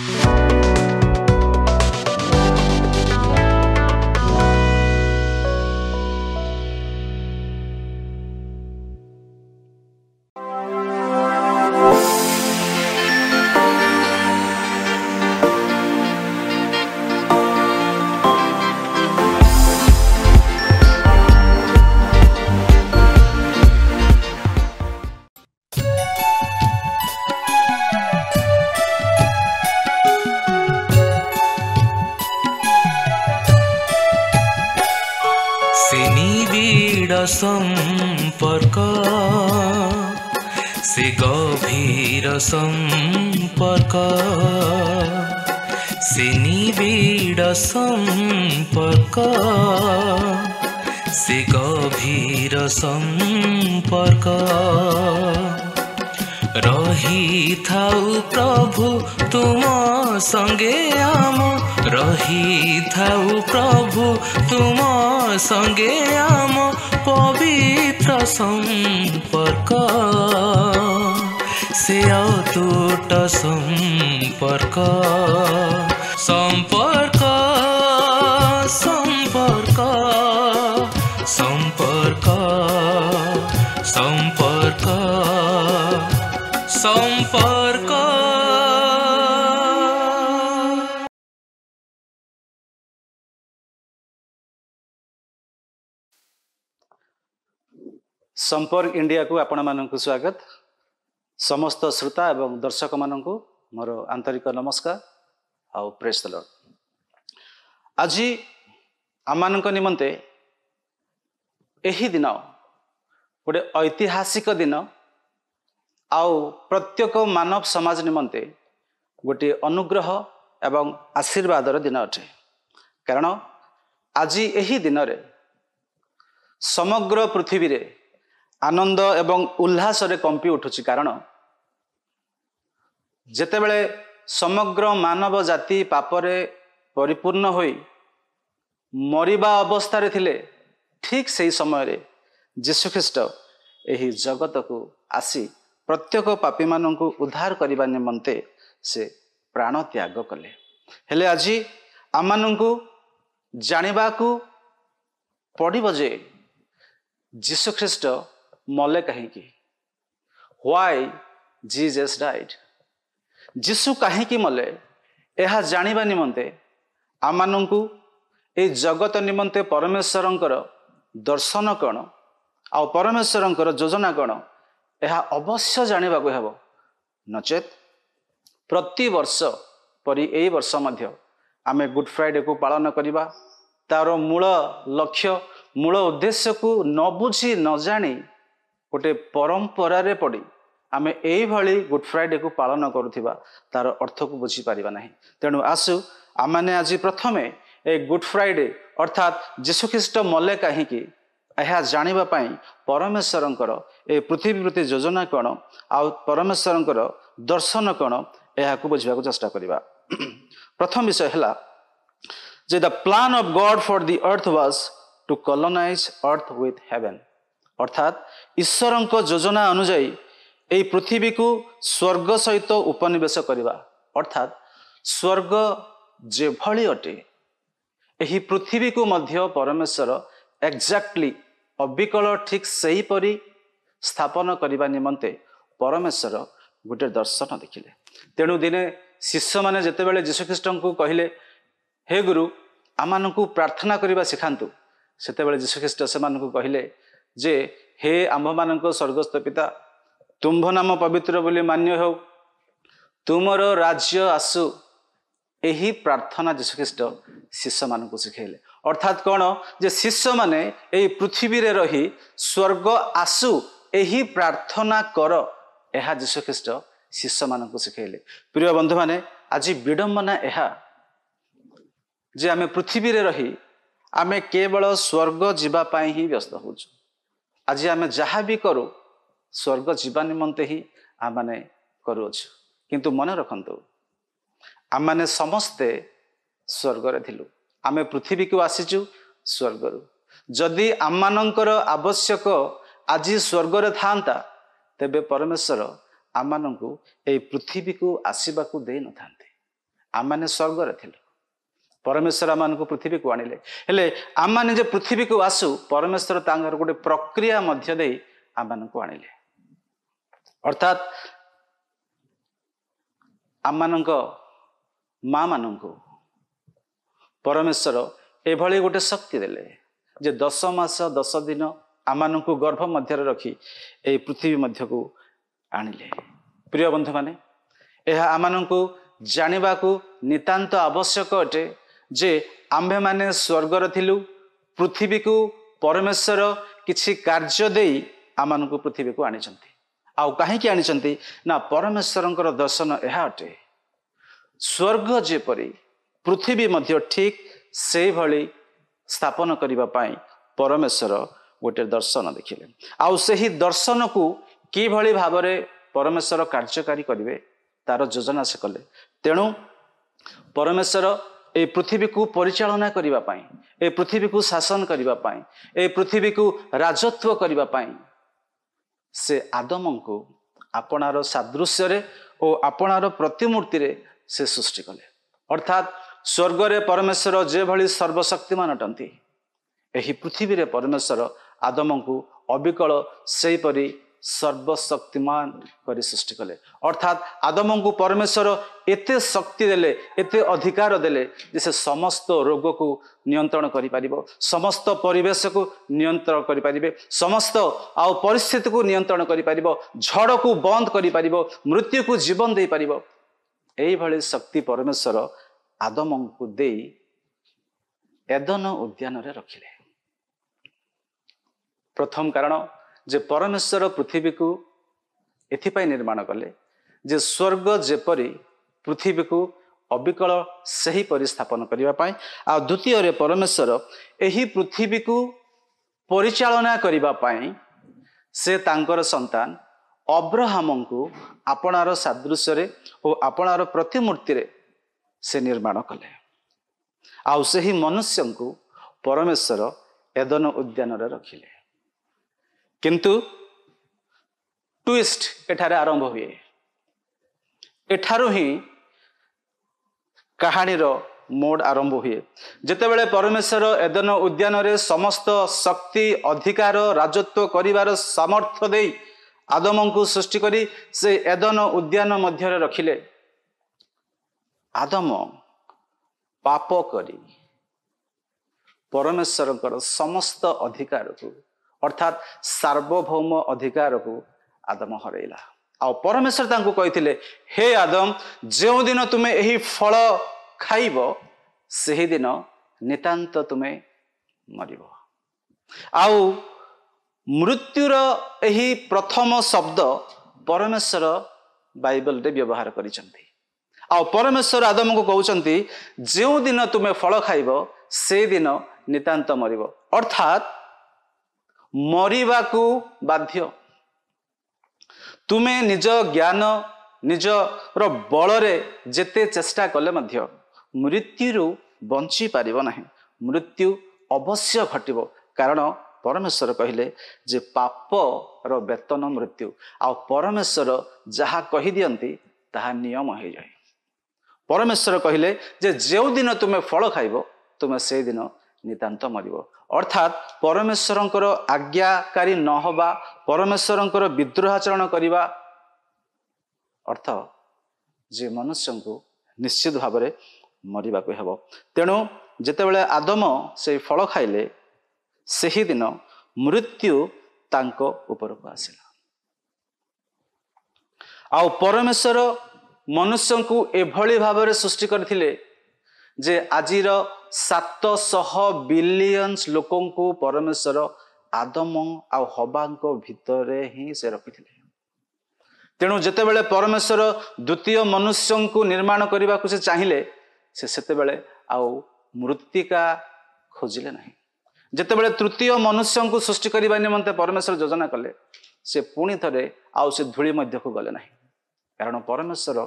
Thank you. से निविर सम्पर्क से गभीर सम्पर्क रही थाउ प्रभु तुम म सङ्गे आम रही थाउ प्रभु तम सङ्गे आम पवित्र सम्पर्क सेतुट सम्पर्क सम्पक सम्पक सम्प सम्प सम्पर्क इन्डियाको आपना स्वागत समस्त श्रोता एवं दर्शक आन्तरिक नमस्कार ଆଉ ପ୍ରେସ୍ ଲଡ଼ ଆଜି ଆମମାନଙ୍କ ନିମନ୍ତେ ଏହି ଦିନ ଗୋଟେ ଐତିହାସିକ ଦିନ ଆଉ ପ୍ରତ୍ୟେକ ମାନବ ସମାଜ ନିମନ୍ତେ ଗୋଟିଏ ଅନୁଗ୍ରହ ଏବଂ ଆଶୀର୍ବାଦର ଦିନ ଅଟେ କାରଣ ଆଜି ଏହି ଦିନରେ ସମଗ୍ର ପୃଥିବୀରେ ଆନନ୍ଦ ଏବଂ ଉଲ୍ଲାସରେ କମ୍ପି ଉଠୁଛି କାରଣ ଯେତେବେଳେ ସମଗ୍ର ମାନବ ଜାତି ପାପରେ ପରିପୂର୍ଣ୍ଣ ହୋଇ ମରିବା ଅବସ୍ଥାରେ ଥିଲେ ଠିକ୍ ସେହି ସମୟରେ ଯୀଶୁଖ୍ରୀଷ୍ଟ ଏହି ଜଗତକୁ ଆସି ପ୍ରତ୍ୟେକ ପାପୀମାନଙ୍କୁ ଉଦ୍ଧାର କରିବା ନିମନ୍ତେ ସେ ପ୍ରାଣ ତ୍ୟାଗ କଲେ ହେଲେ ଆଜି ଆମମାନଙ୍କୁ ଜାଣିବାକୁ ପଡ଼ିବ ଯେ ଯୀଶୁଖ୍ରୀଷ୍ଟ ମଲେ କାହିଁକି ହ୍ୱାଇ ଜିଜ୍ ଏସ୍ ଡାଇଡ଼ ଯୀଶୁ କାହିଁକି ମଲେ ଏହା ଜାଣିବା ନିମନ୍ତେ ଆମମାନଙ୍କୁ ଏଇ ଜଗତ ନିମନ୍ତେ ପରମେଶ୍ୱରଙ୍କର ଦର୍ଶନ କ'ଣ ଆଉ ପରମେଶ୍ୱରଙ୍କର ଯୋଜନା କ'ଣ ଏହା ଅବଶ୍ୟ ଜାଣିବାକୁ ହେବ ନଚେତ୍ ବର୍ଷ ପରି ଏହି ବର୍ଷ ମଧ୍ୟ ଆମେ ଗୁଡ଼୍ ଫ୍ରାଇଡ଼େକୁ ପାଳନ କରିବା ତା'ର ମୂଳ ଲକ୍ଷ୍ୟ ମୂଳ ଉଦ୍ଦେଶ୍ୟକୁ ନ ବୁଝି ନ ଜାଣି ଗୋଟେ ପରମ୍ପରାରେ ପଡ଼ି ଆମେ ଏଇଭଳି ଗୁଡ଼୍ ଫ୍ରାଇଡ଼େକୁ ପାଳନ କରୁଥିବା ତାର ଅର୍ଥକୁ ବୁଝିପାରିବା ନାହିଁ ତେଣୁ ଆସୁ ଆମମାନେ ଆଜି ପ୍ରଥମେ ଏ ଗୁଡ଼୍ ଫ୍ରାଇଡ଼େ ଅର୍ଥାତ୍ ଯୀଶୁଖ୍ରୀଷ୍ଟ ମଲେ କାହିଁକି ଏହା ଜାଣିବା ପାଇଁ ପରମେଶ୍ୱରଙ୍କର ଏ ପୃଥିବୀ ପ୍ରତି ଯୋଜନା କ'ଣ ଆଉ ପରମେଶ୍ୱରଙ୍କର ଦର୍ଶନ କ'ଣ ଏହାକୁ ବୁଝିବାକୁ ଚେଷ୍ଟା କରିବା ପ୍ରଥମ ବିଷୟ ହେଲା ଯେ the plan of God for the earth was two କଲୋନାଇଜ୍ ଅର୍ଥ ୱିଥ୍ ହେଭେନ୍ ଅର୍ଥାତ୍ ଈଶ୍ୱରଙ୍କ ଯୋଜନା ଅନୁଯାୟୀ ଏହି ପୃଥିବୀକୁ ସ୍ୱର୍ଗ ସହିତ ଉପନିବେଶ କରିବା ଅର୍ଥାତ୍ ସ୍ୱର୍ଗ ଯେଭଳି ଅଟେ ଏହି ପୃଥିବୀକୁ ମଧ୍ୟ ପରମେଶ୍ୱର ଏକ୍ଜାକ୍ଟଲି ଅବିକଳ ଠିକ୍ ସେହିପରି ସ୍ଥାପନ କରିବା ନିମନ୍ତେ ପରମେଶ୍ୱର ଗୋଟେ ଦର୍ଶନ ଦେଖିଲେ ତେଣୁ ଦିନେ ଶିଷ୍ୟମାନେ ଯେତେବେଳେ ଯୀଶୁଖ୍ରୀଷ୍ଟଙ୍କୁ କହିଲେ ହେ ଗୁରୁ ଆମମାନଙ୍କୁ ପ୍ରାର୍ଥନା କରିବା ଶିଖାନ୍ତୁ ସେତେବେଳେ ଯୀଶୁଖ୍ରୀଷ୍ଟ ସେମାନଙ୍କୁ କହିଲେ ଯେ ହେ ଆମ୍ଭମାନଙ୍କ ସ୍ୱର୍ଗସ୍ଥ ପିତା ତୁମ୍ଭ ନାମ ପବିତ୍ର ବୋଲି ମାନ୍ୟ ହେଉ ତୁମର ରାଜ୍ୟ ଆସୁ ଏହି ପ୍ରାର୍ଥନା ଖ୍ରୀଷ୍ଟ ଶିଷ୍ୟମାନଙ୍କୁ ଶିଖେଇଲେ ଅର୍ଥାତ୍ କ'ଣ ଯେ ଶିଷ୍ୟମାନେ ଏହି ପୃଥିବୀରେ ରହି ସ୍ୱର୍ଗ ଆସୁ ଏହି ପ୍ରାର୍ଥନା କର ଏହା ଯୀଶୁଖ୍ରୀଷ୍ଟ ଶିଷ୍ୟମାନଙ୍କୁ ଶିଖେଇଲେ ପ୍ରିୟ ବନ୍ଧୁମାନେ ଆଜି ବିଡ଼ମ୍ବନା ଏହା ଯେ ଆମେ ପୃଥିବୀରେ ରହି ଆମେ କେବଳ ସ୍ୱର୍ଗ ଯିବା ପାଇଁ ହିଁ ବ୍ୟସ୍ତ ହେଉଛୁ ଆଜି ଆମେ ଯାହା ବି କରୁ ସ୍ୱର୍ଗ ଯିବା ନିମନ୍ତେ ହିଁ ଆମମାନେ କରୁଅଛୁ କିନ୍ତୁ ମନେ ରଖନ୍ତୁ ଆମମାନେ ସମସ୍ତେ ସ୍ୱର୍ଗରେ ଥିଲୁ ଆମେ ପୃଥିବୀକୁ ଆସିଛୁ ସ୍ୱର୍ଗରୁ ଯଦି ଆମମାନଙ୍କର ଆବଶ୍ୟକ ଆଜି ସ୍ୱର୍ଗରେ ଥାଆନ୍ତା ତେବେ ପରମେଶ୍ୱର ଆମମାନଙ୍କୁ ଏଇ ପୃଥିବୀକୁ ଆସିବାକୁ ଦେଇନଥାନ୍ତି ଆମମାନେ ସ୍ୱର୍ଗରେ ଥିଲୁ ପରମେଶ୍ୱର ଆମମାନଙ୍କୁ ପୃଥିବୀକୁ ଆଣିଲେ ହେଲେ ଆମମାନେ ଯେ ପୃଥିବୀକୁ ଆସୁ ପରମେଶ୍ୱର ତାଙ୍କର ଗୋଟେ ପ୍ରକ୍ରିୟା ମଧ୍ୟ ଦେଇ ଆମମାନଙ୍କୁ ଆଣିଲେ ଅର୍ଥାତ୍ ଆମମାନଙ୍କ ମାମାନଙ୍କୁ ପରମେଶ୍ୱର ଏଭଳି ଗୋଟେ ଶକ୍ତି ଦେଲେ ଯେ ଦଶ ମାସ ଦଶ ଦିନ ଆମମାନଙ୍କୁ ଗର୍ଭ ମଧ୍ୟରେ ରଖି ଏଇ ପୃଥିବୀ ମଧ୍ୟକୁ ଆଣିଲେ ପ୍ରିୟ ବନ୍ଧୁମାନେ ଏହା ଆମମାନଙ୍କୁ ଜାଣିବାକୁ ନିତାନ୍ତ ଆବଶ୍ୟକ ଅଟେ ଯେ ଆମ୍ଭେମାନେ ସ୍ୱର୍ଗର ଥିଲୁ ପୃଥିବୀକୁ ପରମେଶ୍ୱର କିଛି କାର୍ଯ୍ୟ ଦେଇ ଆମମାନଙ୍କୁ ପୃଥିବୀକୁ ଆଣିଛନ୍ତି ଆଉ କାହିଁକି ଆଣିଛନ୍ତି ନା ପରମେଶ୍ୱରଙ୍କର ଦର୍ଶନ ଏହା ଅଟେ ସ୍ୱର୍ଗ ଯେପରି ପୃଥିବୀ ମଧ୍ୟ ଠିକ୍ ସେଇଭଳି ସ୍ଥାପନ କରିବା ପାଇଁ ପରମେଶ୍ୱର ଗୋଟିଏ ଦର୍ଶନ ଦେଖିଲେ ଆଉ ସେହି ଦର୍ଶନକୁ କିଭଳି ଭାବରେ ପରମେଶ୍ୱର କାର୍ଯ୍ୟକାରୀ କରିବେ ତାର ଯୋଜନା ସେ କଲେ ତେଣୁ ପରମେଶ୍ୱର ଏ ପୃଥିବୀକୁ ପରିଚାଳନା କରିବା ପାଇଁ ଏ ପୃଥିବୀକୁ ଶାସନ କରିବା ପାଇଁ ଏ ପୃଥିବୀକୁ ରାଜତ୍ଵ କରିବା ପାଇଁ ସେ ଆଦମଙ୍କୁ ଆପଣାର ସାଦୃଶ୍ୟରେ ଓ ଆପଣାର ପ୍ରତିମୂର୍ତ୍ତିରେ ସେ ସୃଷ୍ଟି କଲେ ଅର୍ଥାତ୍ ସ୍ୱର୍ଗରେ ପରମେଶ୍ୱର ଯେଭଳି ସର୍ବଶକ୍ତିମାନ ଅଟନ୍ତି ଏହି ପୃଥିବୀରେ ପରମେଶ୍ୱର ଆଦମଙ୍କୁ ଅବିକଳ ସେହିପରି ସର୍ବଶକ୍ତିମାନ କରି ସୃଷ୍ଟି କଲେ ଅର୍ଥାତ୍ ଆଦମଙ୍କୁ ପରମେଶ୍ୱର ଏତେ ଶକ୍ତି ଦେଲେ ଏତେ ଅଧିକାର ଦେଲେ ଯେ ସେ ସମସ୍ତ ରୋଗକୁ ନିୟନ୍ତ୍ରଣ କରିପାରିବ ସମସ୍ତ ପରିବେଶକୁ ନିୟନ୍ତ୍ରଣ କରିପାରିବେ ସମସ୍ତ ଆଉ ପରିସ୍ଥିତିକୁ ନିୟନ୍ତ୍ରଣ କରିପାରିବ ଝଡ଼କୁ ବନ୍ଦ କରିପାରିବ ମୃତ୍ୟୁକୁ ଜୀବନ ଦେଇପାରିବ ଏଇଭଳି ଶକ୍ତି ପରମେଶ୍ୱର ଆଦମଙ୍କୁ ଦେଇ ଏଦନ ଉଦ୍ୟାନରେ ରଖିଲେ ପ୍ରଥମ କାରଣ ଯେ ପରମେଶ୍ୱର ପୃଥିବୀକୁ ଏଥିପାଇଁ ନିର୍ମାଣ କଲେ ଯେ ସ୍ୱର୍ଗ ଯେପରି ପୃଥିବୀକୁ ଅବିକଳ ସେହିପରି ସ୍ଥାପନ କରିବା ପାଇଁ ଆଉ ଦ୍ୱିତୀୟରେ ପରମେଶ୍ୱର ଏହି ପୃଥିବୀକୁ ପରିଚାଳନା କରିବା ପାଇଁ ସେ ତାଙ୍କର ସନ୍ତାନ ଅବ୍ରହାମଙ୍କୁ ଆପଣାର ସାଦୃଶ୍ୟରେ ଓ ଆପଣାର ପ୍ରତିମୂର୍ତ୍ତିରେ ସେ ନିର୍ମାଣ କଲେ ଆଉ ସେହି ମନୁଷ୍ୟଙ୍କୁ ପରମେଶ୍ୱର ଏଦନ ଉଦ୍ୟାନରେ ରଖିଲେ କିନ୍ତୁ ଟୁଇଷ୍ଟ ଏଠାରେ ଆରମ୍ଭ ହୁଏ ଏଠାରୁ ହିଁ କାହାଣୀର ମୋଡ ଆରମ୍ଭ ହୁଏ ଯେତେବେଳେ ପରମେଶ୍ୱର ଏଦନ ଉଦ୍ୟାନରେ ସମସ୍ତ ଶକ୍ତି ଅଧିକାର ରାଜତ୍ଵ କରିବାର ସାମର୍ଥ୍ୟ ଦେଇ ଆଦମଙ୍କୁ ସୃଷ୍ଟି କରି ସେ ଏଦନ ଉଦ୍ୟାନ ମଧ୍ୟରେ ରଖିଲେ ଆଦମ ପାପ କରି ପରମେଶ୍ୱରଙ୍କର ସମସ୍ତ ଅଧିକାରକୁ ଅର୍ଥାତ୍ ସାର୍ବଭୌମ ଅଧିକାରକୁ ଆଦମ ହରେଇଲା ଆଉ ପରମେଶ୍ୱର ତାଙ୍କୁ କହିଥିଲେ ହେ ଆଦମ ଯେଉଁଦିନ ତୁମେ ଏହି ଫଳ ଖାଇବ ସେହିଦିନ ନିତାନ୍ତ ତୁମେ ମରିବ ଆଉ ମୃତ୍ୟୁର ଏହି ପ୍ରଥମ ଶବ୍ଦ ପରମେଶ୍ୱର ବାଇବଲରେ ବ୍ୟବହାର କରିଛନ୍ତି ଆଉ ପରମେଶ୍ୱର ଆଦମଙ୍କୁ କହୁଛନ୍ତି ଯେଉଁଦିନ ତୁମେ ଫଳ ଖାଇବ ସେଦିନ ନିତାନ୍ତ ମରିବ ଅର୍ଥାତ୍ ମରିବାକୁ ବାଧ୍ୟ ତୁମେ ନିଜ ଜ୍ଞାନ ନିଜର ବଳରେ ଯେତେ ଚେଷ୍ଟା କଲେ ମଧ୍ୟ ମୃତ୍ୟୁରୁ ବଞ୍ଚି ପାରିବ ନାହିଁ ମୃତ୍ୟୁ ଅବଶ୍ୟ ଘଟିବ କାରଣ ପରମେଶ୍ୱର କହିଲେ ଯେ ପାପର ବେତନ ମୃତ୍ୟୁ ଆଉ ପରମେଶ୍ୱର ଯାହା କହିଦିଅନ୍ତି ତାହା ନିୟମ ହେଇଯାଏ ପରମେଶ୍ୱର କହିଲେ ଯେ ଯେଉଁ ତୁମେ ଫଳ ଖାଇବ ତୁମେ ସେଇଦିନ ନିତାନ୍ତ ମରିବ ଅର୍ଥାତ୍ ପରମେଶ୍ୱରଙ୍କର ଆଜ୍ଞାକାରୀ ନ ହେବା ପରମେଶ୍ୱରଙ୍କର ବିଦ୍ରୋହାଚରଣ କରିବା ଅର୍ଥ ଯେ ମନୁଷ୍ୟଙ୍କୁ ନିଶ୍ଚିତ ଭାବରେ ମରିବାକୁ ହେବ ତେଣୁ ଯେତେବେଳେ ଆଦମ ସେଇ ଫଳ ଖାଇଲେ ସେହିଦିନ ମୃତ୍ୟୁ ତାଙ୍କ ଉପରକୁ ଆସିଲା ଆଉ ପରମେଶ୍ୱର ମନୁଷ୍ୟଙ୍କୁ ଏଭଳି ଭାବରେ ସୃଷ୍ଟି କରିଥିଲେ ଯେ ଆଜିର ସାତଶହ ବିଲିୟନ୍ସ ଲୋକଙ୍କୁ ପରମେଶ୍ୱର ଆଦମ ଆଉ ହବାଙ୍କ ଭିତରେ ହିଁ ସେ ରଖିଥିଲେ ତେଣୁ ଯେତେବେଳେ ପରମେଶ୍ୱର ଦ୍ୱିତୀୟ ମନୁଷ୍ୟଙ୍କୁ ନିର୍ମାଣ କରିବାକୁ ସେ ଚାହିଁଲେ ସେ ସେତେବେଳେ ଆଉ ମୃତ୍ତିକା ଖୋଜିଲେ ନାହିଁ ଯେତେବେଳେ ତୃତୀୟ ମନୁଷ୍ୟଙ୍କୁ ସୃଷ୍ଟି କରିବା ନିମନ୍ତେ ପରମେଶ୍ୱର ଯୋଜନା କଲେ ସେ ପୁଣି ଥରେ ଆଉ ସେ ଧୂଳି ମଧ୍ୟକୁ ଗଲେ ନାହିଁ କାରଣ ପରମେଶ୍ୱର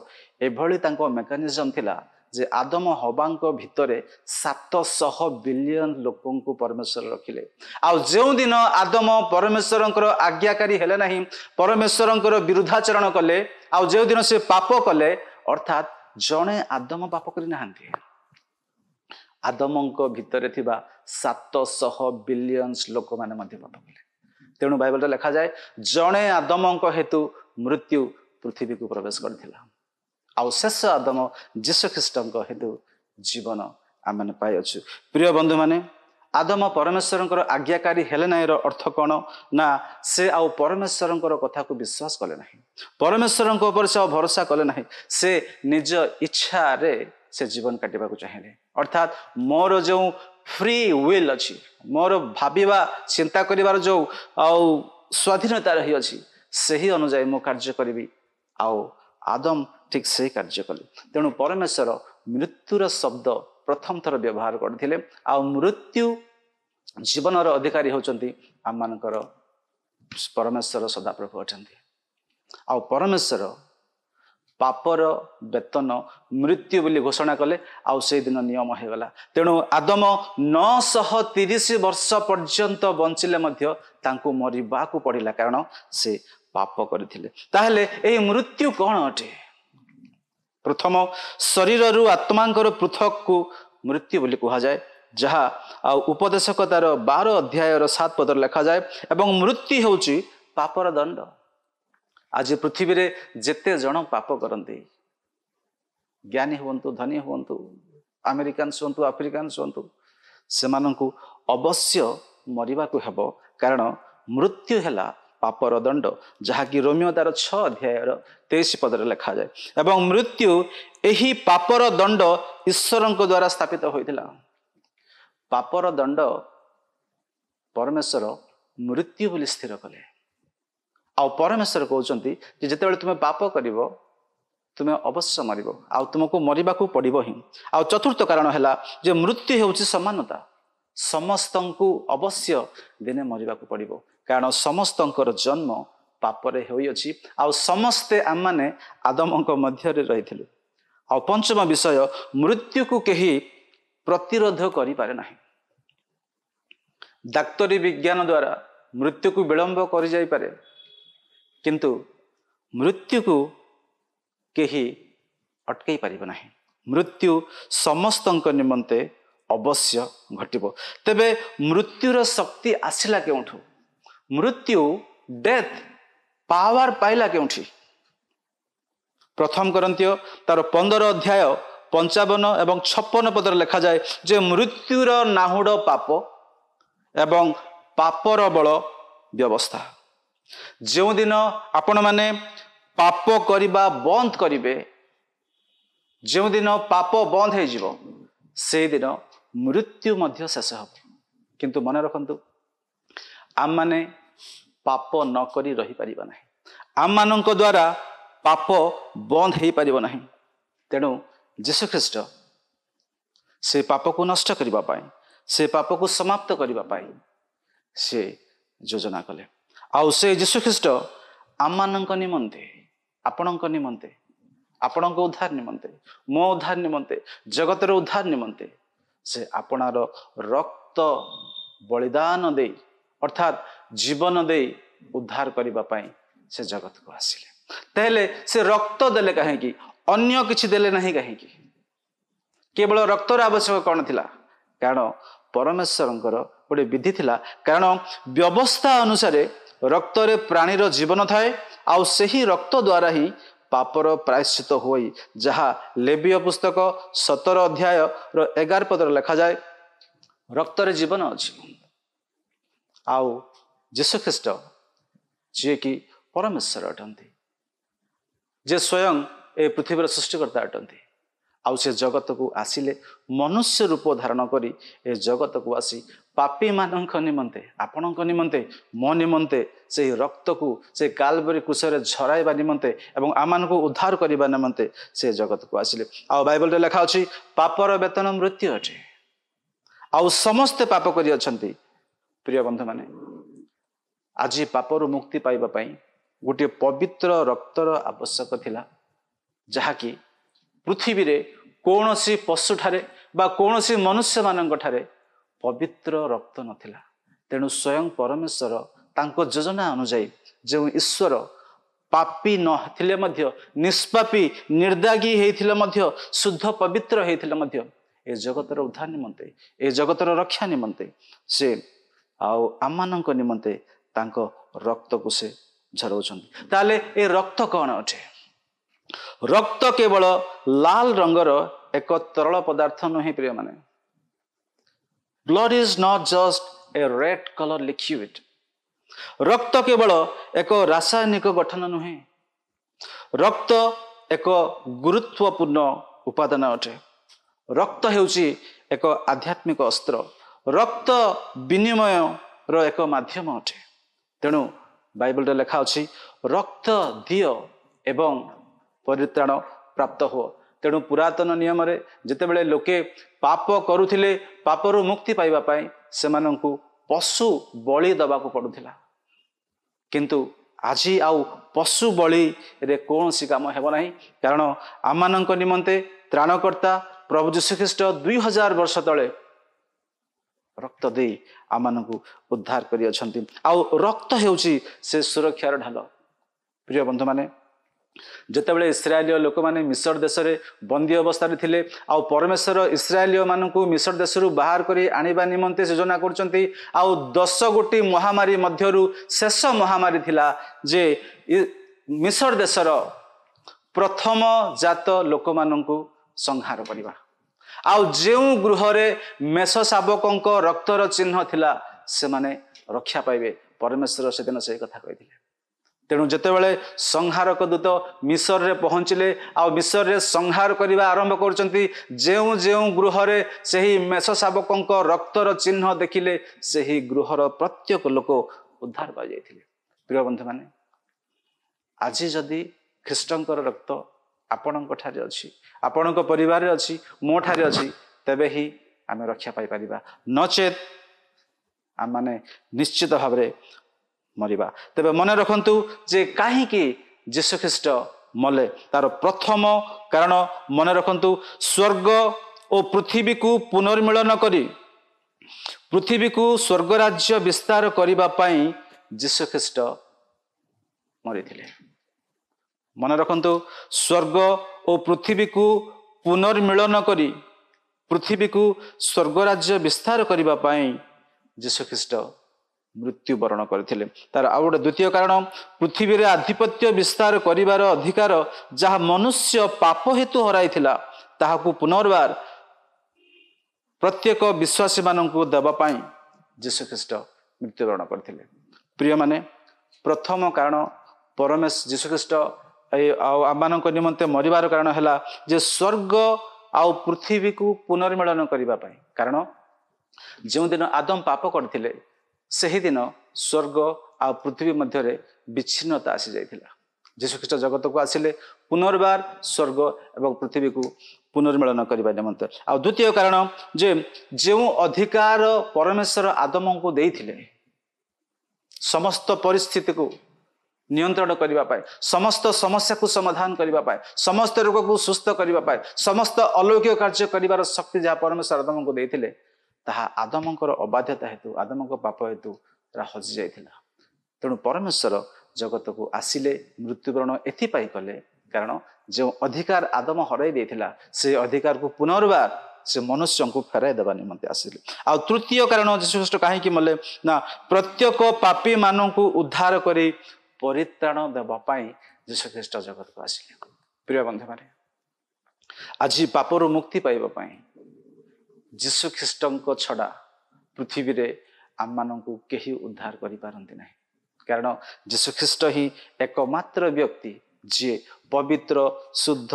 ଏଭଳି ତାଙ୍କ ମେକାନିଜମ୍ ଥିଲା ଯେ ଆଦମ ହବାଙ୍କ ଭିତରେ ସାତଶହ ବିଲିୟନ ଲୋକଙ୍କୁ ପରମେଶ୍ୱର ରଖିଲେ ଆଉ ଯେଉଁଦିନ ଆଦମ ପରମେଶ୍ୱରଙ୍କର ଆଜ୍ଞାକାରୀ ହେଲେ ନାହିଁ ପରମେଶ୍ୱରଙ୍କର ବିରୁଦ୍ଧାଚରଣ କଲେ ଆଉ ଯେଉଁଦିନ ସେ ପାପ କଲେ ଅର୍ଥାତ୍ ଜଣେ ଆଦମ ପାପ କରିନାହାନ୍ତି ଆଦମଙ୍କ ଭିତରେ ଥିବା ସାତଶହ ବିଲିୟନ୍ସ ଲୋକମାନେ ମଧ୍ୟ ପାପ କଲେ ତେଣୁ ବାଇବଲରେ ଲେଖାଯାଏ ଜଣେ ଆଦମଙ୍କ ହେତୁ ମୃତ୍ୟୁ ପୃଥିବୀକୁ ପ୍ରବେଶ କରିଥିଲା ଆଉ ଶେଷ ଆଦମ ଯୀଶୁ ଖ୍ରୀଷ୍ଟଙ୍କ ହେତୁ ଜୀବନ ଆମେ ପାଇଅଛୁ ପ୍ରିୟ ବନ୍ଧୁମାନେ ଆଦମ ପରମେଶ୍ୱରଙ୍କର ଆଜ୍ଞାକାରୀ ହେଲେ ନାହିଁ ର ଅର୍ଥ କ'ଣ ନା ସେ ଆଉ ପରମେଶ୍ୱରଙ୍କର କଥାକୁ ବିଶ୍ୱାସ କଲେ ନାହିଁ ପରମେଶ୍ୱରଙ୍କ ଉପରେ ସେ ଆଉ ଭରସା କଲେ ନାହିଁ ସେ ନିଜ ଇଚ୍ଛାରେ ସେ ଜୀବନ କାଟିବାକୁ ଚାହିଁଲେ ଅର୍ଥାତ୍ ମୋର ଯେଉଁ ଫ୍ରି ୱିଲ୍ ଅଛି ମୋର ଭାବିବା ଚିନ୍ତା କରିବାର ଯେଉଁ ଆଉ ସ୍ୱାଧୀନତା ରହିଅଛି ସେହି ଅନୁଯାୟୀ ମୁଁ କାର୍ଯ୍ୟ କରିବି ଆଉ ଆଦମ ଠିକ୍ ସେ କାର୍ଯ୍ୟ କଲେ ତେଣୁ ପରମେଶ୍ୱର ମୃତ୍ୟୁର ଶବ୍ଦ ପ୍ରଥମ ଥର ବ୍ୟବହାର କରିଥିଲେ ଆଉ ମୃତ୍ୟୁ ଜୀବନର ଅଧିକାରୀ ହେଉଛନ୍ତି ଆମମାନଙ୍କର ପରମେଶ୍ୱର ସଦାପ୍ରଭୁ ଅଛନ୍ତି ଆଉ ପରମେଶ୍ୱର ପାପର ବେତନ ମୃତ୍ୟୁ ବୋଲି ଘୋଷଣା କଲେ ଆଉ ସେଇଦିନ ନିୟମ ହେଇଗଲା ତେଣୁ ଆଦମ ନଅଶହ ତିରିଶ ବର୍ଷ ପର୍ଯ୍ୟନ୍ତ ବଞ୍ଚିଲେ ମଧ୍ୟ ତାଙ୍କୁ ମରିବାକୁ ପଡ଼ିଲା କାରଣ ସେ ପାପ କରିଥିଲେ ତାହେଲେ ଏହି ମୃତ୍ୟୁ କ'ଣ ଅଟେ ପ୍ରଥମ ଶରୀରରୁ ଆତ୍ମାଙ୍କର ପୃଥକକୁ ମୃତ୍ୟୁ ବୋଲି କୁହାଯାଏ ଯାହା ଆଉ ଉପଦେଶକ ତାର ବାର ଅଧ୍ୟାୟର ସାତ ପଦରେ ଲେଖାଯାଏ ଏବଂ ମୃତ୍ୟୁ ହେଉଛି ପାପର ଦଣ୍ଡ ଆଜି ପୃଥିବୀରେ ଯେତେ ଜଣ ପାପ କରନ୍ତି ଜ୍ଞାନୀ ହୁଅନ୍ତୁ ଧନୀ ହୁଅନ୍ତୁ ଆମେରିକାନ୍ସ ହୁଅନ୍ତୁ ଆଫ୍ରିକାନ୍ସ ହୁଅନ୍ତୁ ସେମାନଙ୍କୁ ଅବଶ୍ୟ ମରିବାକୁ ହେବ କାରଣ ମୃତ୍ୟୁ ହେଲା ପାପର ଦଣ୍ଡ ଯାହାକି ରୋମିଓ ତାର ଛଅ ଅଧ୍ୟାୟର ତେଇଶ ପଦରେ ଲେଖାଯାଏ ଏବଂ ମୃତ୍ୟୁ ଏହି ପାପର ଦଣ୍ଡ ଈଶ୍ୱରଙ୍କ ଦ୍ୱାରା ସ୍ଥାପିତ ହୋଇଥିଲା ପାପର ଦଣ୍ଡ ପରମେଶ୍ୱର ମୃତ୍ୟୁ ବୋଲି ସ୍ଥିର କଲେ ଆଉ ପରମେଶ୍ୱର କହୁଛନ୍ତି ଯେ ଯେତେବେଳେ ତୁମେ ପାପ କରିବ ତୁମେ ଅବଶ୍ୟ ମରିବ ଆଉ ତୁମକୁ ମରିବାକୁ ପଡ଼ିବ ହିଁ ଆଉ ଚତୁର୍ଥ କାରଣ ହେଲା ଯେ ମୃତ୍ୟୁ ହେଉଛି ସମାନତା ସମସ୍ତଙ୍କୁ ଅବଶ୍ୟ ଦିନେ ମରିବାକୁ ପଡ଼ିବ କାରଣ ସମସ୍ତଙ୍କର ଜନ୍ମ ପାପରେ ହୋଇଅଛି ଆଉ ସମସ୍ତେ ଆମମାନେ ଆଦମଙ୍କ ମଧ୍ୟରେ ରହିଥିଲୁ ଆଉ ପଞ୍ଚମ ବିଷୟ ମୃତ୍ୟୁକୁ କେହି ପ୍ରତିରୋଧ କରିପାରେ ନାହିଁ ଡାକ୍ତରୀ ବିଜ୍ଞାନ ଦ୍ୱାରା ମୃତ୍ୟୁକୁ ବିଳମ୍ବ କରିଯାଇପାରେ କିନ୍ତୁ ମୃତ୍ୟୁକୁ କେହି ଅଟକେଇ ପାରିବ ନାହିଁ ମୃତ୍ୟୁ ସମସ୍ତଙ୍କ ନିମନ୍ତେ ଅବଶ୍ୟ ଘଟିବ ତେବେ ମୃତ୍ୟୁର ଶକ୍ତି ଆସିଲା କେଉଁଠୁ ମୃତ୍ୟୁ ଡେଥ୍ ପାୱାର ପାଇଲା କେଉଁଠି ପ୍ରଥମ କରନ୍ତି ତାର ପନ୍ଦର ଅଧ୍ୟାୟ ପଞ୍ଚାବନ ଏବଂ ଛପନ ପଦରେ ଲେଖାଯାଏ ଯେ ମୃତ୍ୟୁର ନାହୁଡ଼ ପାପ ଏବଂ ପାପର ବଳ ବ୍ୟବସ୍ଥା ଯେଉଁଦିନ ଆପଣମାନେ ପାପ କରିବା ବନ୍ଦ କରିବେ ଯେଉଁଦିନ ପାପ ବନ୍ଦ ହୋଇଯିବ ସେଇଦିନ ମୃତ୍ୟୁ ମଧ୍ୟ ଶେଷ ହେବ କିନ୍ତୁ ମନେ ରଖନ୍ତୁ ଆମମାନେ ପାପ ନ କରି ରହିପାରିବ ନାହିଁ ଆମମାନଙ୍କ ଦ୍ୱାରା ପାପ ବନ୍ଦ ହେଇପାରିବ ନାହିଁ ତେଣୁ ଯୀଶୁଖ୍ରୀଷ୍ଟ ସେ ପାପକୁ ନଷ୍ଟ କରିବା ପାଇଁ ସେ ପାପକୁ ସମାପ୍ତ କରିବା ପାଇଁ ସେ ଯୋଜନା କଲେ ଆଉ ସେ ଯୀଶୁଖ୍ରୀଷ୍ଟ ଆମମାନଙ୍କ ନିମନ୍ତେ ଆପଣଙ୍କ ନିମନ୍ତେ ଆପଣଙ୍କ ଉଦ୍ଧାର ନିମନ୍ତେ ମୋ ଉଦ୍ଧାର ନିମନ୍ତେ ଜଗତର ଉଦ୍ଧାର ନିମନ୍ତେ ସେ ଆପଣାର ରକ୍ତ ବଳିଦାନ ଦେଇ ଅର୍ଥାତ୍ ଜୀବନ ଦେଇ ଉଦ୍ଧାର କରିବା ପାଇଁ ସେ ଜଗତକୁ ଆସିଲେ ତାହେଲେ ସେ ରକ୍ତ ଦେଲେ କାହିଁକି ଅନ୍ୟ କିଛି ଦେଲେ ନାହିଁ କାହିଁକି କେବଳ ରକ୍ତର ଆବଶ୍ୟକ କ'ଣ ଥିଲା କାରଣ ପରମେଶ୍ୱରଙ୍କର ଗୋଟେ ବିଧି ଥିଲା କାରଣ ବ୍ୟବସ୍ଥା ଅନୁସାରେ ରକ୍ତରେ ପ୍ରାଣୀର ଜୀବନ ଥାଏ ଆଉ ସେହି ରକ୍ତ ଦ୍ୱାରା ହିଁ ପାପର ପ୍ରାୟଶ୍ଚିତ ହୋଇ ଯାହା ଲେବିୟ ପୁସ୍ତକ ସତର ଅଧ୍ୟାୟର ଏଗାର ପଦରେ ଲେଖାଯାଏ ରକ୍ତରେ ଜୀବନ ଅଛି ଆଉ ଯୀଶୁଖ୍ରୀଷ୍ଟ ଯିଏକି ପରମେଶ୍ୱର ଅଟନ୍ତି ଯେ ସ୍ୱୟଂ ଏ ପୃଥିବୀର ସୃଷ୍ଟିକର୍ତ୍ତା ଅଟନ୍ତି ଆଉ ସେ ଜଗତକୁ ଆସିଲେ ମନୁଷ୍ୟ ରୂପ ଧାରଣ କରି ଏ ଜଗତକୁ ଆସି ପାପୀମାନଙ୍କ ନିମନ୍ତେ ଆପଣଙ୍କ ନିମନ୍ତେ ମୋ ନିମନ୍ତେ ସେହି ରକ୍ତକୁ ସେ କାଲବରୀ କୁଶରେ ଝରାଇବା ନିମନ୍ତେ ଏବଂ ଆମମାନଙ୍କୁ ଉଦ୍ଧାର କରିବା ନିମନ୍ତେ ସେ ଜଗତକୁ ଆସିଲେ ଆଉ ବାଇବଲରେ ଲେଖା ଅଛି ପାପର ବେତନ ମୃତ୍ୟୁ ଅଟେ ଆଉ ସମସ୍ତେ ପାପ କରିଅଛନ୍ତି ପ୍ରିୟ ବନ୍ଧୁମାନେ ଆଜି ପାପରୁ ମୁକ୍ତି ପାଇବା ପାଇଁ ଗୋଟିଏ ପବିତ୍ର ରକ୍ତର ଆବଶ୍ୟକ ଥିଲା ଯାହାକି ପୃଥିବୀରେ କୌଣସି ପଶୁଠାରେ ବା କୌଣସି ମନୁଷ୍ୟମାନଙ୍କଠାରେ ପବିତ୍ର ରକ୍ତ ନଥିଲା ତେଣୁ ସ୍ୱୟଂ ପରମେଶ୍ୱର ତାଙ୍କ ଯୋଜନା ଅନୁଯାୟୀ ଯେଉଁ ଈଶ୍ୱର ପାପୀ ନଥିଲେ ମଧ୍ୟ ନିଷ୍ପାପୀ ନିର୍ଦ୍ଦାଗୀ ହେଇଥିଲେ ମଧ୍ୟ ଶୁଦ୍ଧ ପବିତ୍ର ହେଇଥିଲେ ମଧ୍ୟ ଏ ଜଗତର ଉଦ୍ଧାର ନିମନ୍ତେ ଏ ଜଗତର ରକ୍ଷା ନିମନ୍ତେ ସେ ଆଉ ଆମମାନଙ୍କ ନିମନ୍ତେ ତାଙ୍କ ରକ୍ତକୁ ସେ ଝରଉଛନ୍ତି ତାହେଲେ ଏ ରକ୍ତ କ'ଣ ଅଟେ ରକ୍ତ କେବଳ ଲାଲ ରଙ୍ଗର ଏକ ତରଳ ପଦାର୍ଥ ନୁହେଁ ପ୍ରିୟମାନେ blood is not just a red colour liquid ରକ୍ତ କେବଳ ଏକ ରାସାୟନିକ ଗଠନ ନୁହେଁ ରକ୍ତ ଏକ ଗୁରୁତ୍ୱପୂର୍ଣ୍ଣ ଉପାଦାନ ଅଟେ ରକ୍ତ ହେଉଛି ଏକ ଆଧ୍ୟାତ୍ମିକ ଅସ୍ତ୍ର ରକ୍ତ ବିନିମୟର ଏକ ମାଧ୍ୟମ ଅଟେ ତେଣୁ ବାଇବଲରେ ଲେଖା ଅଛି ରକ୍ତ ଦିଅ ଏବଂ ପରିତ୍ରାଣ ପ୍ରାପ୍ତ ହୁଅ ତେଣୁ ପୁରାତନ ନିୟମରେ ଯେତେବେଳେ ଲୋକେ ପାପ କରୁଥିଲେ ପାପରୁ ମୁକ୍ତି ପାଇବା ପାଇଁ ସେମାନଙ୍କୁ ପଶୁ ବଳି ଦେବାକୁ ପଡ଼ୁଥିଲା କିନ୍ତୁ ଆଜି ଆଉ ପଶୁ ବଳିରେ କୌଣସି କାମ ହେବ ନାହିଁ କାରଣ ଆମମାନଙ୍କ ନିମନ୍ତେ ତ୍ରାଣକର୍ତ୍ତା ପ୍ରଭୁ ଯୀଶୁଖ୍ରୀଷ୍ଟ ଦୁଇ ହଜାର ବର୍ଷ ତଳେ ରକ୍ତ ଦେଇ ଆମମାନଙ୍କୁ ଉଦ୍ଧାର କରିଅଛନ୍ତି ଆଉ ରକ୍ତ ହେଉଛି ସେ ସୁରକ୍ଷାର ଢାଲ ପ୍ରିୟ ବନ୍ଧୁମାନେ ଯେତେବେଳେ ଇସ୍ରାଏଲୀୟ ଲୋକମାନେ ମିଶର ଦେଶରେ ବନ୍ଦୀ ଅବସ୍ଥାରେ ଥିଲେ ଆଉ ପରମେଶ୍ୱର ଇସ୍ରାଏଲୀୟମାନଙ୍କୁ ମିଶର ଦେଶରୁ ବାହାର କରି ଆଣିବା ନିମନ୍ତେ ଯୋଜନା କରୁଛନ୍ତି ଆଉ ଦଶ ଗୋଟି ମହାମାରୀ ମଧ୍ୟରୁ ଶେଷ ମହାମାରୀ ଥିଲା ଯେ ମିଶର ଦେଶର ପ୍ରଥମ ଜାତ ଲୋକମାନଙ୍କୁ ସଂହାର କରିବା ଆଉ ଯେଉଁ ଗୃହରେ ମେଷ ଶାବକଙ୍କ ରକ୍ତର ଚିହ୍ନ ଥିଲା ସେମାନେ ରକ୍ଷା ପାଇବେ ପରମେଶ୍ୱର ସେଦିନ ସେ କଥା କହିଥିଲେ ତେଣୁ ଯେତେବେଳେ ସଂହାରକ ଦୂତ ମିଶରରେ ପହଞ୍ଚିଲେ ଆଉ ମିଶରରେ ସଂହାର କରିବା ଆରମ୍ଭ କରୁଛନ୍ତି ଯେଉଁ ଯେଉଁ ଗୃହରେ ସେହି ମେଷ ଶାବକଙ୍କ ରକ୍ତର ଚିହ୍ନ ଦେଖିଲେ ସେହି ଗୃହର ପ୍ରତ୍ୟେକ ଲୋକ ଉଦ୍ଧାର ପାଇଯାଇଥିଲେ ପ୍ରିୟ ବନ୍ଧୁମାନେ ଆଜି ଯଦି ଖ୍ରୀଷ୍ଟଙ୍କର ରକ୍ତ ଆପଣଙ୍କ ଠାରେ ଅଛି ଆପଣଙ୍କ ପରିବାରରେ ଅଛି ମୋ ଠାରେ ଅଛି ତେବେ ହିଁ ଆମେ ରକ୍ଷା ପାଇପାରିବା ନଚେତ୍ ଆମମାନେ ନିଶ୍ଚିତ ଭାବରେ ମରିବା ତେବେ ମନେ ରଖନ୍ତୁ ଯେ କାହିଁକି ଯୀଶୁଖ୍ରୀଷ୍ଟ ମଲେ ତାର ପ୍ରଥମ କାରଣ ମନେ ରଖନ୍ତୁ ସ୍ୱର୍ଗ ଓ ପୃଥିବୀକୁ ପୁନର୍ମିଳନ କରି ପୃଥିବୀକୁ ସ୍ୱର୍ଗ ରାଜ୍ୟ ବିସ୍ତାର କରିବା ପାଇଁ ଯୀଶୁଖ୍ରୀଷ୍ଟ ମରିଥିଲେ ମନେ ରଖନ୍ତୁ ସ୍ୱର୍ଗ ଓ ପୃଥିବୀକୁ ପୁନର୍ମିଳନ କରି ପୃଥିବୀକୁ ସ୍ୱର୍ଗ ରାଜ୍ୟ ବିସ୍ତାର କରିବା ପାଇଁ ଯୀଶୁଖ୍ରୀଷ୍ଟ ମୃତ୍ୟୁବରଣ କରିଥିଲେ ତାର ଆଉ ଗୋଟେ ଦ୍ୱିତୀୟ କାରଣ ପୃଥିବୀରେ ଆଧିପତ୍ୟ ବିସ୍ତାର କରିବାର ଅଧିକାର ଯାହା ମନୁଷ୍ୟ ପାପ ହେତୁ ହରାଇଥିଲା ତାହାକୁ ପୁନର୍ବାର ପ୍ରତ୍ୟେକ ବିଶ୍ୱାସୀମାନଙ୍କୁ ଦେବା ପାଇଁ ଯୀଶୁଖ୍ରୀଷ୍ଟ ମୃତ୍ୟୁବରଣ କରିଥିଲେ ପ୍ରିୟମାନେ ପ୍ରଥମ କାରଣ ପରମେଶ ଯୀଶୁଖ୍ରୀଷ୍ଟ ଆଉ ଆମମାନଙ୍କ ନିମନ୍ତେ ମରିବାର କାରଣ ହେଲା ଯେ ସ୍ୱର୍ଗ ଆଉ ପୃଥିବୀକୁ ପୁନର୍ମିଳନ କରିବା ପାଇଁ କାରଣ ଯେଉଁଦିନ ଆଦମ ପାପ କରିଥିଲେ ସେହିଦିନ ସ୍ୱର୍ଗ ଆଉ ପୃଥିବୀ ମଧ୍ୟରେ ବିଚ୍ଛିନ୍ନତା ଆସିଯାଇଥିଲା ଯୀଶୁ ଖ୍ରୀଷ୍ଟ ଜଗତକୁ ଆସିଲେ ପୁନର୍ବାର ସ୍ୱର୍ଗ ଏବଂ ପୃଥିବୀକୁ ପୁନର୍ମିଳନ କରିବା ନିମନ୍ତେ ଆଉ ଦ୍ୱିତୀୟ କାରଣ ଯେ ଯେଉଁ ଅଧିକାର ପରମେଶ୍ୱର ଆଦମଙ୍କୁ ଦେଇଥିଲେ ସମସ୍ତ ପରିସ୍ଥିତିକୁ ନିୟନ୍ତ୍ରଣ କରିବା ପାଇଁ ସମସ୍ତ ସମସ୍ୟାକୁ ସମାଧାନ କରିବା ପାଇଁ ସମସ୍ତ ରୋଗକୁ ସୁସ୍ଥ କରିବା ପାଇଁ ସମସ୍ତ ଅଲୌକିକ କାର୍ଯ୍ୟ କରିବାର ଶକ୍ତି ଯାହା ପରମେଶ୍ୱର ଆଦମଙ୍କୁ ଦେଇଥିଲେ ତାହା ଆଦମଙ୍କର ଅବାଧ୍ୟତା ହେତୁ ଆଦମଙ୍କ ପାପ ହେତୁ ତାହା ହଜିଯାଇଥିଲା ତେଣୁ ପରମେଶ୍ୱର ଜଗତକୁ ଆସିଲେ ମୃତ୍ୟୁବରଣ ଏଥିପାଇଁ କଲେ କାରଣ ଯେଉଁ ଅଧିକାର ଆଦମ ହରାଇ ଦେଇଥିଲା ସେ ଅଧିକାରକୁ ପୁନର୍ବାର ସେ ମନୁଷ୍ୟଙ୍କୁ ଫେରାଇ ଦେବା ନିମନ୍ତେ ଆସିଲେ ଆଉ ତୃତୀୟ କାରଣ ଯୀଶୁ ଖ୍ରୀଷ୍ଟ କାହିଁକି ମଲେ ନା ପ୍ରତ୍ୟେକ ପାପୀମାନଙ୍କୁ ଉଦ୍ଧାର କରି ପରିତ୍ରାଣ ଦେବା ପାଇଁ ଯୀଶୁଖ୍ରୀଷ୍ଟ ଜଗତକୁ ଆସିଲେ ପ୍ରିୟ ବନ୍ଧୁମାନେ ଆଜି ପାପରୁ ମୁକ୍ତି ପାଇବା ପାଇଁ ଯୀଶୁଖ୍ରୀଷ୍ଟଙ୍କ ଛଡ଼ା ପୃଥିବୀରେ ଆମମାନଙ୍କୁ କେହି ଉଦ୍ଧାର କରିପାରନ୍ତି ନାହିଁ କାରଣ ଯୀଶୁଖ୍ରୀଷ୍ଟ ହିଁ ଏକମାତ୍ର ବ୍ୟକ୍ତି ଯିଏ ପବିତ୍ର ଶୁଦ୍ଧ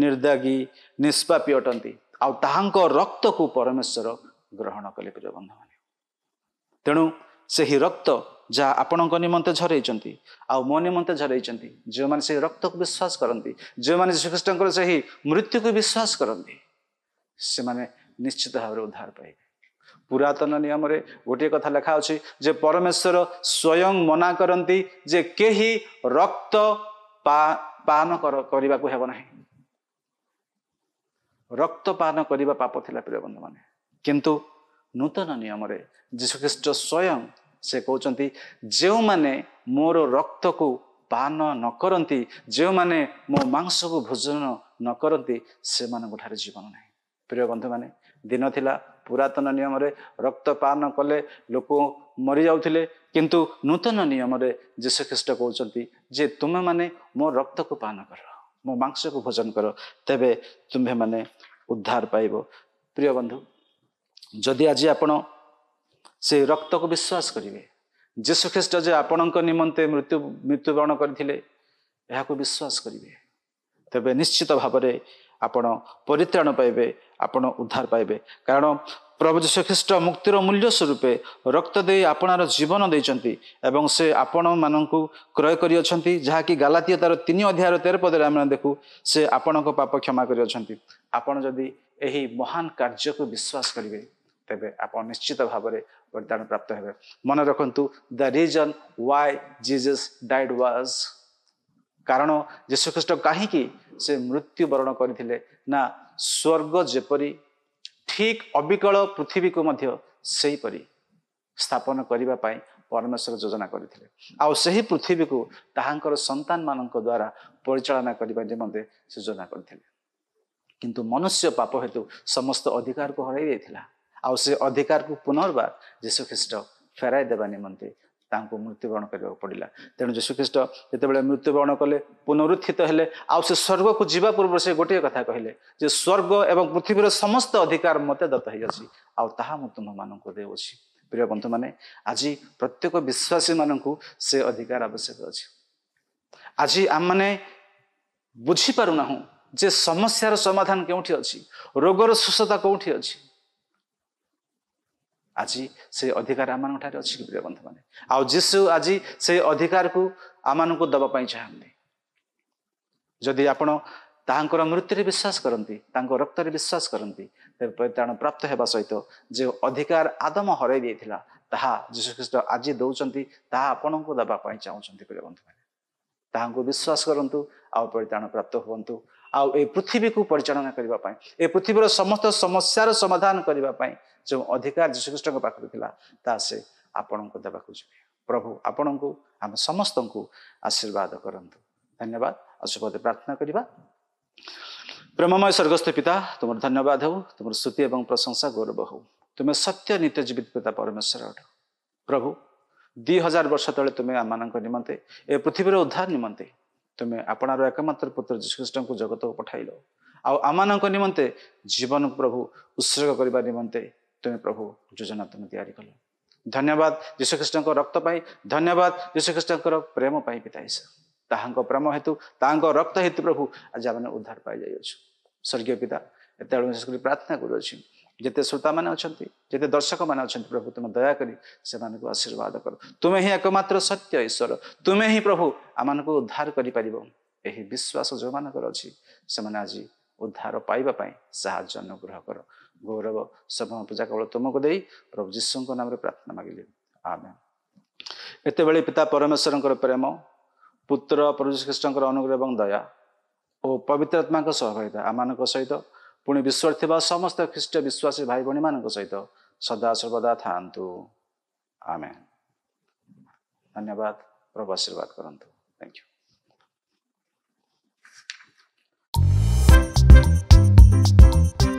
ନିର୍ଦ୍ଦାଗୀ ନିଷ୍ପାପୀ ଅଟନ୍ତି ଆଉ ତାହାଙ୍କ ରକ୍ତକୁ ପରମେଶ୍ୱର ଗ୍ରହଣ କଲେ ପ୍ରିୟ ବନ୍ଧୁମାନେ ତେଣୁ ସେହି ରକ୍ତ ଯାହା ଆପଣଙ୍କ ନିମନ୍ତେ ଝରେଇଛନ୍ତି ଆଉ ମୋ ନିମନ୍ତେ ଝରେଇଛନ୍ତି ଯେଉଁମାନେ ସେହି ରକ୍ତକୁ ବିଶ୍ୱାସ କରନ୍ତି ଯେଉଁମାନେ ଶ୍ରୀଖ୍ରୀଷ୍ଟଙ୍କର ସେହି ମୃତ୍ୟୁକୁ ବିଶ୍ୱାସ କରନ୍ତି ସେମାନେ ନିଶ୍ଚିତ ଭାବରେ ଉଦ୍ଧାର ପାଇବେ ପୁରାତନ ନିୟମରେ ଗୋଟିଏ କଥା ଲେଖା ଅଛି ଯେ ପରମେଶ୍ୱର ସ୍ୱୟଂ ମନା କରନ୍ତି ଯେ କେହି ରକ୍ତ ପାନ କରିବାକୁ ହେବ ନାହିଁ ରକ୍ତ ପାନ କରିବା ପାପ ଥିଲା ପ୍ରିୟ ବନ୍ଧୁମାନେ କିନ୍ତୁ ନୂତନ ନିୟମରେ ଯୀଶୁଖ୍ରୀଷ୍ଟ ସ୍ୱୟଂ ସେ କହୁଛନ୍ତି ଯେଉଁମାନେ ମୋର ରକ୍ତକୁ ପାନ ନ କରନ୍ତି ଯେଉଁମାନେ ମୋ ମାଂସକୁ ଭୋଜନ ନ କରନ୍ତି ସେମାନଙ୍କ ଠାରେ ଜୀବନ ନାହିଁ ପ୍ରିୟ ବନ୍ଧୁମାନେ ଦିନ ଥିଲା ପୁରାତନ ନିୟମରେ ରକ୍ତ ପାନ କଲେ ଲୋକ ମରିଯାଉଥିଲେ କିନ୍ତୁ ନୂତନ ନିୟମରେ ଯୀଶୁଖ୍ରୀଷ୍ଟ କହୁଛନ୍ତି ଯେ ତୁମେମାନେ ମୋ ରକ୍ତକୁ ପାନ କର ମୋ ମାଂସକୁ ଭୋଜନ କର ତେବେ ତୁମ୍ଭେମାନେ ଉଦ୍ଧାର ପାଇବ ପ୍ରିୟ ବନ୍ଧୁ ଯଦି ଆଜି ଆପଣ ସେ ରକ୍ତକୁ ବିଶ୍ୱାସ କରିବେ ଯୀଶୁଖ୍ରୀଷ୍ଟ ଯେ ଆପଣଙ୍କ ନିମନ୍ତେ ମୃତ୍ୟୁ ମୃତ୍ୟୁବରଣ କରିଥିଲେ ଏହାକୁ ବିଶ୍ୱାସ କରିବେ ତେବେ ନିଶ୍ଚିତ ଭାବରେ ଆପଣ ପରିତ୍ରାଣ ପାଇବେ ଆପଣ ଉଦ୍ଧାର ପାଇବେ କାରଣ ପ୍ରଭୁ ଯୀଶୁଖ୍ରୀଷ୍ଟ ମୁକ୍ତିର ମୂଲ୍ୟ ସ୍ୱରୂପ ରକ୍ତ ଦେଇ ଆପଣାର ଜୀବନ ଦେଇଛନ୍ତି ଏବଂ ସେ ଆପଣମାନଙ୍କୁ କ୍ରୟ କରିଅଛନ୍ତି ଯାହାକି ଗାଲାତୀୟ ତାର ତିନି ଅଧ୍ୟାୟର ତେର ପଦରେ ଆମେ ଦେଖୁ ସେ ଆପଣଙ୍କ ପାପ କ୍ଷମା କରିଅଛନ୍ତି ଆପଣ ଯଦି ଏହି ମହାନ କାର୍ଯ୍ୟକୁ ବିଶ୍ୱାସ କରିବେ ତେବେ ଆପଣ ନିଶ୍ଚିତ ଭାବରେ ବରିଦାନ ପ୍ରାପ୍ତ ହେବେ ମନେ ରଖନ୍ତୁ the reason why Jesus died was କାରଣ ଯୀଶୁଖ୍ରୀଷ୍ଟ କାହିଁକି ସେ ମୃତ୍ୟୁବରଣ କରିଥିଲେ ନା ସ୍ୱର୍ଗ ଯେପରି ଠିକ୍ ଅବିକଳ ପୃଥିବୀକୁ ମଧ୍ୟ ସେହିପରି ସ୍ଥାପନ କରିବା ପାଇଁ ପରମେଶ୍ୱର ଯୋଜନା କରିଥିଲେ ଆଉ ସେହି ପୃଥିବୀକୁ ତାହାଙ୍କର ସନ୍ତାନମାନଙ୍କ ଦ୍ୱାରା ପରିଚାଳନା କରିବା ନିମନ୍ତେ ସେ ଯୋଜନା କରିଥିଲେ କିନ୍ତୁ ମନୁଷ୍ୟ ପାପ ହେତୁ ସମସ୍ତ ଅଧିକାରକୁ ହରାଇ ଦେଇଥିଲା आउ से अधिकार कु पुन जीशुख्री फेरा निमन्ते मृत्युब पड्ला तेणु जीशुख्री जे मृत्युवरण कले पुनरुत्थित हेले आउ से स्वर्ग स्वर्गको जुवा पूर्व से कथा कहिले स्वर्ग एवं पृथ्वी र समस्त अधिकार मते दत्त है आउँ को देउछु प्रिय बंधु म आज प्रत्येक विश्वासी से अधिकार आवश्यक अनि आज आम बुझि पूँ जे समस्या र समधान के छ रोग र सुस्थता कि ଆଜି ସେ ଅଧିକାର ଠାରେ ଅଛି କି ପ୍ରିୟ ବନ୍ଧୁମାନେ ଆଉ ଯୀଶୁ ଆଜି ସେ ଅଧିକାରକୁ ଆମମାନଙ୍କୁ ଦେବା ପାଇଁ ଚାହାନ୍ତି ଯଦି ଆପଣ ତାହାଙ୍କର ମୃତ୍ୟୁରେ ବିଶ୍ୱାସ କରନ୍ତି ତାଙ୍କ ରକ୍ତରେ ବିଶ୍ୱାସ କରନ୍ତି ତେବେ ପରିତ୍ରାଣ ପ୍ରାପ୍ତ ହେବା ସହିତ ଯେଉଁ ଅଧିକାର ଆଦମ ହରାଇ ଦେଇଥିଲା ତାହା ଯୀଶୁଖ୍ରୀଷ୍ଟ ଆଜି ଦେଉଛନ୍ତି ତାହା ଆପଣଙ୍କୁ ଦେବା ପାଇଁ ଚାହୁଁଛନ୍ତି ପ୍ରିୟ ବନ୍ଧୁମାନେ ତାହାଙ୍କୁ ବିଶ୍ୱାସ କରନ୍ତୁ ଆଉ ପରିତ୍ରାଣ ପ୍ରାପ୍ତ ହୁଅନ୍ତୁ ଆଉ ଏ ପୃଥିବୀକୁ ପରିଚାଳନା କରିବା ପାଇଁ ଏ ପୃଥିବୀର ସମସ୍ତ ସମସ୍ୟାର ସମାଧାନ କରିବା ପାଇଁ ଯେଉଁ ଅଧିକାର ଯୀଶୁଖ୍ରୀଷ୍ଟଙ୍କ ପାଖରେ ଥିଲା ତାହା ସେ ଆପଣଙ୍କୁ ଦେବାକୁ ଯିବେ ପ୍ରଭୁ ଆପଣଙ୍କୁ ଆମେ ସମସ୍ତଙ୍କୁ ଆଶୀର୍ବାଦ କରନ୍ତୁ ଧନ୍ୟବାଦ ଆଉ ଅଶୁଭ ପ୍ରାର୍ଥନା କରିବା ପ୍ରେମମୟ ସ୍ୱର୍ଗସ୍ଥ ପିତା ତୁମର ଧନ୍ୟବାଦ ହେଉ ତୁମର ସ୍ତୁତି ଏବଂ ପ୍ରଶଂସା ଗୌରବ ହେଉ ତୁମେ ସତ୍ୟ ନିତ୍ୟ ଜୀବିତ ପିତା ପରମେଶ୍ୱର ଅଟ ପ୍ରଭୁ ଦୁଇ ହଜାର ବର୍ଷ ତଳେ ତୁମେ ଆମମାନଙ୍କ ନିମନ୍ତେ ଏ ପୃଥିବୀର ଉଦ୍ଧାର ନିମନ୍ତେ ତୁମେ ଆପଣାର ଏକମାତ୍ର ପୁତ୍ର ଯୀଶୁଖ୍ରୀଷ୍ଟଙ୍କୁ ଜଗତକୁ ପଠାଇଲ ଆଉ ଆମମାନଙ୍କ ନିମନ୍ତେ ଜୀବନ ପ୍ରଭୁ ଉତ୍ସର୍ଗ କରିବା ନିମନ୍ତେ तुम्हें प्रभु योजना तुम तैयारी कल धन्यवाद जीशुख्रीष्ट रक्त पाई धन्यवाद जीशुख्रीष्ट प्रेम पाई पिता ईशा ତାହାଙ୍କ ପ୍ରେମ ହେତୁ ତାହାଙ୍କ ରକ୍ତ ହେତୁ ପ୍ରଭୁ ଆଜି ଆମେ ଉଦ୍ଧାର ପାଇଯାଇଅଛୁ ସ୍ୱର୍ଗୀୟ ପିତା ଏତେବେଳେ ବିଶେଷ କରି ପ୍ରାର୍ଥନା କରୁଅଛି ଯେତେ ଶ୍ରୋତାମାନେ ଅଛନ୍ତି ଯେତେ ଦର୍ଶକମାନେ ଅଛନ୍ତି ପ୍ରଭୁ ତୁମେ ଦୟାକରି ସେମାନଙ୍କୁ ଆଶୀର୍ବାଦ କର ତୁମେ ହିଁ ଏକମାତ୍ର ସତ୍ୟ ଈଶ୍ୱର ତୁମେ ହିଁ ପ୍ରଭୁ ଆମମାନଙ୍କୁ ଉଦ୍ଧାର କରିପାରିବ ଏହି ବିଶ୍ୱାସ ଯେଉଁମାନଙ୍କର ଅଛି ସେମାନେ ଆଜି ଉଦ୍ଧାର ପାଇବା ପାଇଁ ସାହାଯ୍ୟ ଅନୁଗ୍ରହ କର ଗୌରବ ସପ୍ନ ପୂଜା କେବଳ ତୁମକୁ ଦେଇ ପ୍ରଭୁ ଯୀଶୁଙ୍କ ନାମରେ ପ୍ରାର୍ଥନା ମାଗିଲି ଆମେ ଏତେବେଳେ ପିତା ପରମେଶ୍ୱରଙ୍କର ପ୍ରେମ ପୁତ୍ର ପ୍ରଭୁ ଶ୍ରୀକୃଷ୍ଣଙ୍କର ଅନୁଗ୍ରହ ଏବଂ ଦୟା ଓ ପବିତ୍ର ପବିତ୍ରାତ୍ମାଙ୍କ ସହଭାଗିତା ଆମମାନଙ୍କ ସହିତ ପୁଣି ବିଶ୍ୱରେ ଥିବା ସମସ୍ତ ଖ୍ରୀଷ୍ଟ ବିଶ୍ୱାସୀ ଭାଇ ଭଉଣୀମାନଙ୍କ ସହିତ ସଦାସର୍ବଦା ଥାଆନ୍ତୁ ଆମେ ଧନ୍ୟବାଦ ପ୍ରଭୁ ଆଶୀର୍ବାଦ କରନ୍ତୁ ଥ୍ୟାଙ୍କ ୟୁ Thank